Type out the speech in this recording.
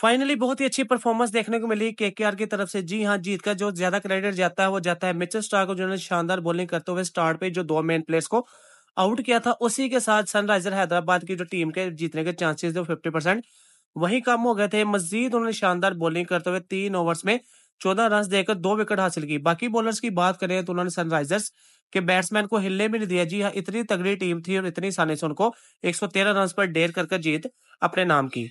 finally बहुत ही अच्छी performance देखने को मिली के के आर की तरफ से जी हाँ जीत का जो ज्यादा क्रेडिट जाता है वो जाता है मिचल स्टार को जिन्होंने शानदार बॉलिंग करते हुए स्टार्ट पे जो दो मेन प्लेयर्स को आउट किया था उसी के साथ सनराइजर हैदराबाद की जो टीम के जीतने के चांसेस थे फिफ्टी परसेंट वही कम हो गए थे मजीद उन्होंने शानदार बॉलिंग करते हुए तीन ओवर्स में चौदह रन देकर दो विकेट हासिल की बाकी बॉलर्स की बात करें तो उन्होंने सनराइजर्स के बैट्समैन को हिलने भी नहीं दिया जी हाँ इतनी तगड़ी टीम थी और इतनी आसानी से उनको एक सौ तेरह रन पर डेर कर जीत अपने नाम की